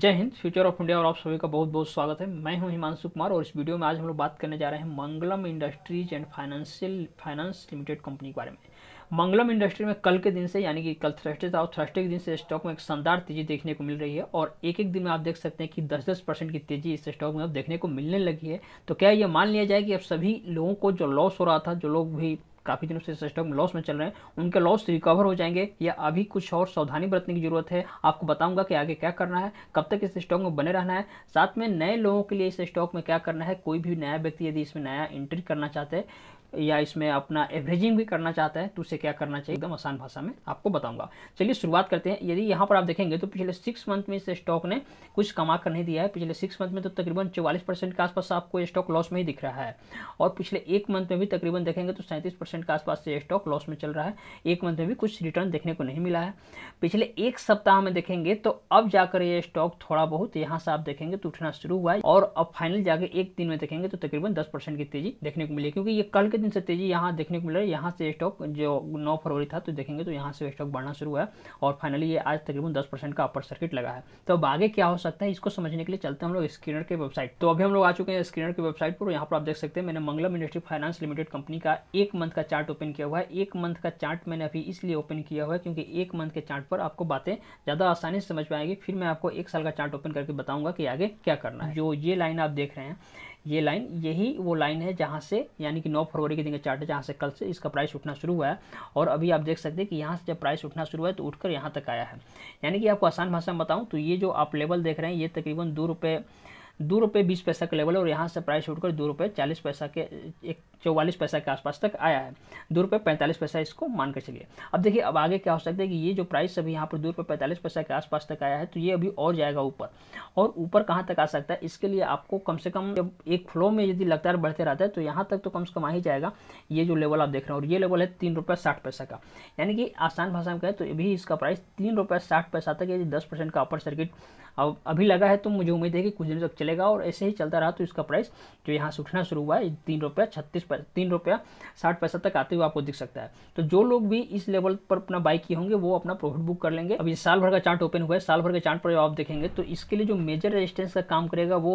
जय Hind future of India और आप सभी का बहुत बहुत स्वागत है मैं हूं हिमांशु कुमार और इस वीडियो में आज हम लोग बात करने जा रहे हैं Mangalam industries and financial finance limited company के बारे में मंगलम इंडस्ट्री में कल के दिन से यानी कि कल थर्सडे था और थर्सडे के दिन से स्टॉक में एक शानदार तेजी देखने को मिल रही है और एक एक दिन में आप देख सकते हैं कि दस दस परसेंट की तेजी इस स्टॉक में अब देखने को मिलने लगी है तो क्या ये मान लिया जाए कि अब सभी लोगों को जो लॉस हो रहा था जो लोग भी काफ़ी दिनों से स्टॉक लॉस में चल रहे हैं उनके लॉस रिकवर हो जाएंगे या अभी कुछ और सावधानी बरतने की जरूरत है आपको बताऊंगा कि आगे क्या करना है कब तक इस स्टॉक में बने रहना है साथ में नए लोगों के लिए इस स्टॉक में क्या करना है कोई भी नया व्यक्ति यदि इसमें नया एंट्री करना चाहते हैं या इसमें अपना एवरेजिंग भी करना चाहता है तो उसे क्या करना चाहिए एकदम आसान भाषा में आपको बताऊंगा चलिए शुरुआत करते हैं यदि यहाँ पर आप देखेंगे तो पिछले सिक्स मंथ में इस स्टॉक ने कुछ कमा कर नहीं दिया है पिछले सिक्स मंथ में तो तकरीबन चौवालीस परसेंट के आसपास आपको स्टॉक लॉस में ही दिख रहा है और पिछले एक मंथ में भी तकरीबन देखेंगे तो सैंतीस परसेंट के आसपास से स्टॉक लॉस में चल रहा है एक मंथ में भी कुछ रिटर्न देखने को नहीं मिला है पिछले एक सप्ताह में देखेंगे तो अब जाकर ये स्टॉक थोड़ा बहुत यहाँ से आप देखेंगे तो उठना शुरू हुआ है और अब फाइनल जाके एक दिन में देखेंगे तो तकरीबन दस की तेजी देखने को मिली क्योंकि ये कल के के दिन से तेजी यहाँ देखने को मिल रही है यहाँ से स्टॉक जो नौ फरवरी था तो देखेंगे तो यहाँ से स्टॉक बढ़ना शुरू है और फाइनली ये आज तकरीबन दस परसेंट का अपर सर्किट लगा है तो अब आगे क्या हो सकता है इसको समझने के लिए चलते हैं हम लोग स्क्रीनर के वेबसाइट तो अभी हम लोग आ चुके हैं स्क्रीनर की वेबसाइट पर यहाँ पर आप देख सकते हैं मैंने Mangalam industry finance limited company का एक मंथ का चार्ट ओपन किया हुआ है एक मंथ का चार्ट मैंने अभी इसलिए ओपन किया हुआ है क्योंकि एक मंथ के चार्ट पर आपको बातें ज़्यादा आसानी से समझ पाएंगी फिर मैं आपको एक साल का चार्ट ओपन करके बताऊँगा कि आगे क्या करना है जो ये लाइन आप देख रहे हैं ये लाइन यही वो लाइन है जहाँ से यानी कि 9 फरवरी के दिन का चार्ट है जहाँ से कल से इसका प्राइस उठना शुरू हुआ है और अभी आप देख सकते हैं कि यहाँ से जब प्राइस उठना शुरू हुआ है तो उठकर यहाँ तक आया है यानी कि आपको आसान भाषा में बताऊँ तो ये जो आप लेवल देख रहे हैं ये तकरीबन दो रुपये दो रुपये बीस पैसा का लेवल है और यहाँ से प्राइस उठकर दो रुपये चालीस पैसा के एक चौवालीस पैसा के आसपास तक आया है दो रुपये पैंतालीस पैसा इसको मान कर चलिए अब देखिए अब आगे क्या हो सकता है कि ये जो प्राइस अभी यहाँ पर दो रुपये पैंतालीस पैसा के आसपास तक आया है तो ये अभी और जाएगा ऊपर और ऊपर कहाँ तक आ सकता है इसके लिए आपको कम से कम जब एक फ्लो में यदि लगातार बढ़ते रहता है तो यहाँ तक तो कम से कम आ ही जाएगा ये जो लेवल आप देख रहे हैं और ये लेवल है तीन रुपये साठ पैसा का यानी कि आसान भाषा में कहें तो अभी इसका प्राइस तीन रुपये साठ पैसा तक यदि दस परसेंट का अपर सर्किट अभी लगा है तो मुझे उम्मीद है कि कुछ दिन तक चले चलेगा और ऐसे ही चलता रहा तो इसका प्राइस जो यहाँ से उठना शुरू हुआ है तीन रुपया छत्तीस तीन रुपया साठ पैसा तक आते हुए आपको दिख सकता है तो जो लोग भी इस लेवल पर अपना बाइक किए होंगे वो अपना प्रॉफिट बुक कर लेंगे अभी साल भर का चार्ट ओपन हुआ है साल भर के चार्ट पर आप देखेंगे तो इसके लिए जो मेजर रेजिस्टेंस का काम करेगा वो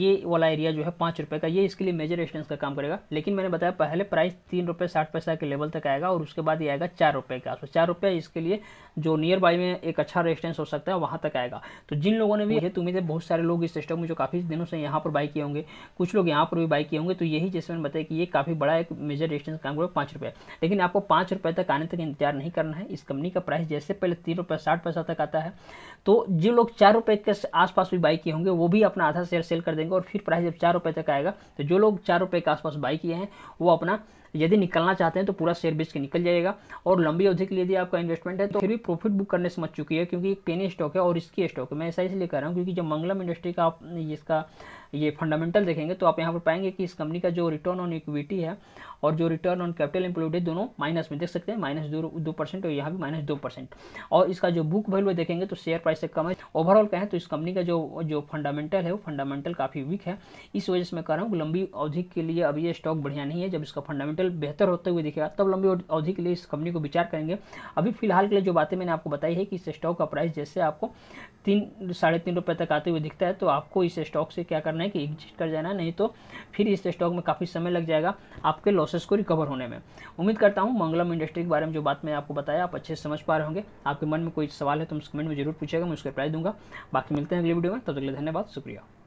ये वाला एरिया जो है पाँच का ये इसके लिए मेजर रेजिस्टेंस का काम करेगा लेकिन मैंने बताया पहले प्राइस तीन के लेवल तक आएगा और उसके बाद ये आएगा चार रुपये के आसपास चार रुपये इसके लिए जो नियर बाई में एक अच्छा रेजिस्टेंस हो सकता है वहाँ तक आएगा तो जिन लोगों ने भी ये तो उम्मीद है बहुत सारे लोग इस सिस्टम में जो काफ़ी काफ़ी दिनों से यहाँ पर बाई किए होंगे कुछ लोग यहाँ पर भी बाई किए होंगे तो यही जैसे मैंने बताया कि ये काफ़ी बड़ा एक मेजर रेजिस्टेंस काम करो पाँच रुपये लेकिन आपको पाँच रुपये तक आने तक इंतजार नहीं करना है इस कंपनी का प्राइस जैसे पहले तीन रुपये साठ पैसा तक आता है तो जो लोग चार रुपये के आसपास भी बाई किए होंगे वो भी अपना आधा शेयर सेल कर देंगे और फिर प्राइस जब चार तक आएगा तो जो लोग चार के आसपास बाई किए हैं वो अपना यदि निकलना चाहते हैं तो पूरा शेयर बेच के निकल जाएगा और लंबी अवधि के लिए यदि आपका इन्वेस्टमेंट है तो फिर भी प्रॉफिट बुक करने समझ चुकी है क्योंकि एक पेनी स्टॉक है और इसकी स्टॉक है मैं ऐसा इसलिए कह रहा हूँ क्योंकि जब मंगलम इंडस्ट्री का आप ये इसका ये फंडामेंटल देखेंगे तो आप यहाँ पर पाएंगे कि इस कंपनी का जो रिटर्न ऑन इक्विटी है और जो रिटर्न ऑन कैपिटल इंप्लूड है दोनों माइनस में देख सकते हैं माइनस दो दो परसेंट और यहाँ भी माइनस दो परसेंट और इसका जो बुक वैल्यू देखेंगे तो शेयर प्राइस से कम है ओवरऑल कहें तो इस कंपनी का जो जो फंडामेंटल है वो फंडामेंटल काफ़ी वीक है इस वजह से मैं कह रहा हूँ लंबी अवधि के लिए अभी ये स्टॉक बढ़िया नहीं है जब इसका फंडामेंटल बेहतर होते हुए दिखेगा तब लंबी अवधि के लिए इस कंपनी को विचार करेंगे अभी फिलहाल के लिए जो बातें मैंने आपको बताई है कि इस स्टॉक का प्राइस जैसे आपको तीन साढ़े तीन रुपये तक आते हुए दिखता है तो आपको इस स्टॉक से क्या करना करना है कि एग्जिट कर जाना नहीं तो फिर इस स्टॉक में काफ़ी समय लग जाएगा आपके लॉसेस को रिकवर होने में उम्मीद करता हूँ मंगलम इंडस्ट्री के बारे में जो बात मैं आपको बताया आप अच्छे से समझ पा रहे होंगे आपके मन में कोई सवाल है तो उस कमेंट में जरूर पूछेगा मैं उसका प्राइस दूंगा बाकी मिलते हैं अगले वीडियो में तब तो तक धन्यवाद शुक्रिया